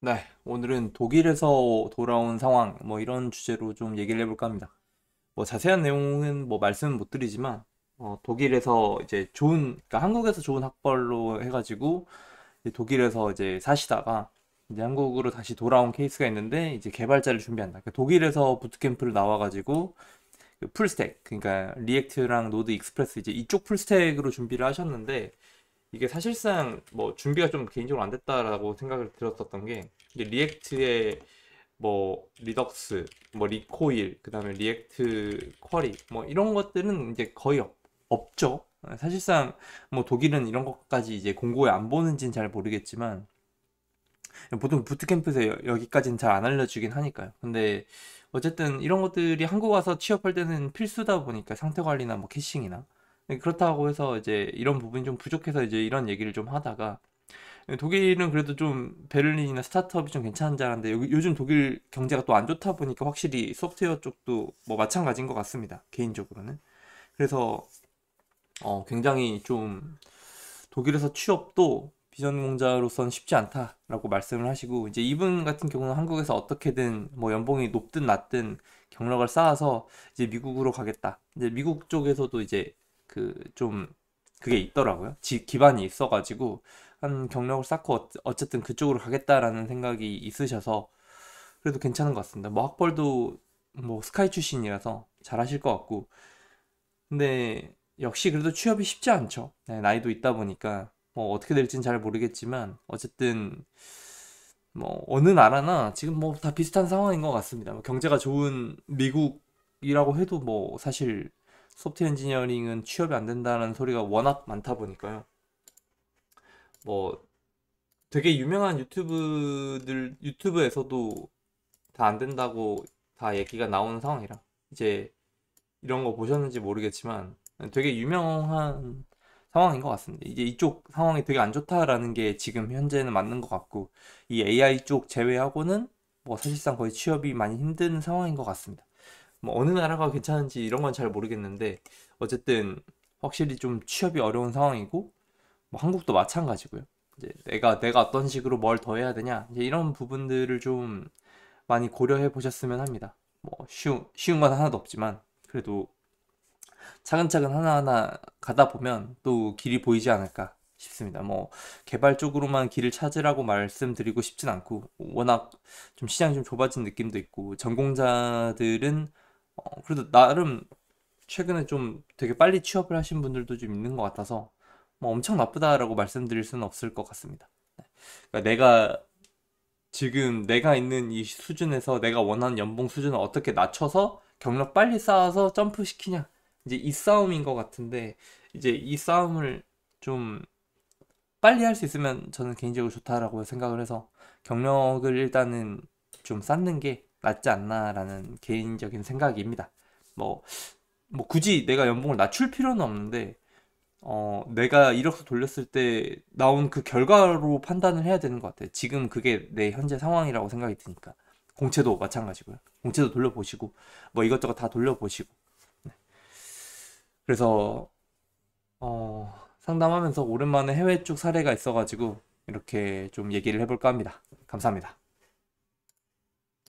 네, 오늘은 독일에서 돌아온 상황 뭐 이런 주제로 좀 얘기를 해볼까 합니다. 뭐 자세한 내용은 뭐 말씀은 못 드리지만 어, 독일에서 이제 좋은 그러니까 한국에서 좋은 학벌로 해가지고 이제 독일에서 이제 사시다가 이제 한국으로 다시 돌아온 케이스가 있는데 이제 개발자를 준비한다. 그러니까 독일에서 부트캠프를 나와가지고 그 풀스택 그러니까 리액트랑 노드 익스프레스 이제 이쪽 풀스택으로 준비를 하셨는데 이게 사실상 뭐 준비가 좀 개인적으로 안 됐다라고 생각을 들었었던 게 리액트의 뭐 리덕스, 뭐 리코일, 그다음에 리액트 쿼리 뭐 이런 것들은 이제 거의 없, 없죠. 사실상 뭐 독일은 이런 것까지 이제 공고에 안 보는지는 잘 모르겠지만 보통 부트캠프에서 여기까지는 잘 안 알려주긴 하니까요. 근데 어쨌든 이런 것들이 한국 와서 취업할 때는 필수다 보니까 상태 관리나 뭐 캐싱이나 네, 그렇다고 해서 이제 이런 부분이 좀 부족해서 이제 이런 얘기를 좀 하다가 네, 독일은 그래도 좀 베를린이나 스타트업이 좀 괜찮은 자라는데 요즘 독일 경제가 또 안 좋다 보니까 확실히 소프트웨어 쪽도 뭐 마찬가지인 것 같습니다. 개인적으로는. 그래서 어, 굉장히 좀 독일에서 취업도 비전공자로서는 쉽지 않다라고 말씀을 하시고 이제 이분 같은 경우는 한국에서 어떻게든 뭐 연봉이 높든 낮든 경력을 쌓아서 이제 미국으로 가겠다. 이제 미국 쪽에서도 이제 그좀 그게 있더라고요. 지, 기반이 있어가지고 한 경력을 쌓고 어쨌든 그쪽으로 가겠다라는 생각이 있으셔서 그래도 괜찮은 것 같습니다. 뭐 학벌도 뭐 스카이 출신이라서 잘하실 것 같고 근데 역시 그래도 취업이 쉽지 않죠. 네, 나이도 있다 보니까 뭐 어떻게 될지는 잘 모르겠지만 어쨌든 뭐 어느 나라나 지금 뭐 다 비슷한 상황인 것 같습니다. 뭐 경제가 좋은 미국이라고 해도 뭐 사실 소프트웨어 엔지니어링은 취업이 안 된다는 소리가 워낙 많다 보니까요. 뭐 되게 유명한 유튜브들 유튜브에서도 다 안 된다고 다 얘기가 나오는 상황이라 이제 이런 거 보셨는지 모르겠지만 되게 유명한 상황인 것 같습니다. 이제 이쪽 상황이 되게 안 좋다라는 게 지금 현재는 맞는 것 같고 이 AI 쪽 제외하고는 뭐 사실상 거의 취업이 많이 힘든 상황인 것 같습니다. 뭐 어느 나라가 괜찮은지 이런 건 잘 모르겠는데 어쨌든 확실히 좀 취업이 어려운 상황이고 뭐 한국도 마찬가지고요. 이제 내가 내가 어떤 식으로 뭘 더 해야 되냐 이런 부분들을 좀 많이 고려해 보셨으면 합니다. 뭐 쉬운 쉬운 건 하나도 없지만 그래도 차근차근 하나하나 가다 보면 또 길이 보이지 않을까 싶습니다. 뭐 개발 쪽으로만 길을 찾으라고 말씀드리고 싶진 않고 워낙 좀 시장이 좀 좁아진 느낌도 있고 전공자들은 어, 그래도 나름 최근에 좀 되게 빨리 취업을 하신 분들도 좀 있는 것 같아서 뭐 엄청 나쁘다라고 말씀드릴 수는 없을 것 같습니다. 네. 그러니까 내가 지금 내가 있는 이 수준에서 내가 원하는 연봉 수준을 어떻게 낮춰서 경력 빨리 쌓아서 점프 시키냐 이제 이 싸움인 것 같은데 이제 이 싸움을 좀 빨리 할 수 있으면 저는 개인적으로 좋다라고 생각을 해서 경력을 일단은 좀 쌓는 게 낫지 않나라는 개인적인 생각입니다. 뭐, 뭐 굳이 내가 연봉을 낮출 필요는 없는데 어, 내가 이력서 돌렸을 때 나온 그 결과로 판단을 해야 되는 것 같아요. 지금 그게 내 현재 상황이라고 생각이 드니까. 공채도 마찬가지고요. 공채도 돌려보시고, 뭐 이것저것 다 돌려보시고. 네. 그래서, 어, 상담하면서 오랜만에 해외 쪽 사례가 있어가지고, 이렇게 좀 얘기를 해볼까 합니다. 감사합니다.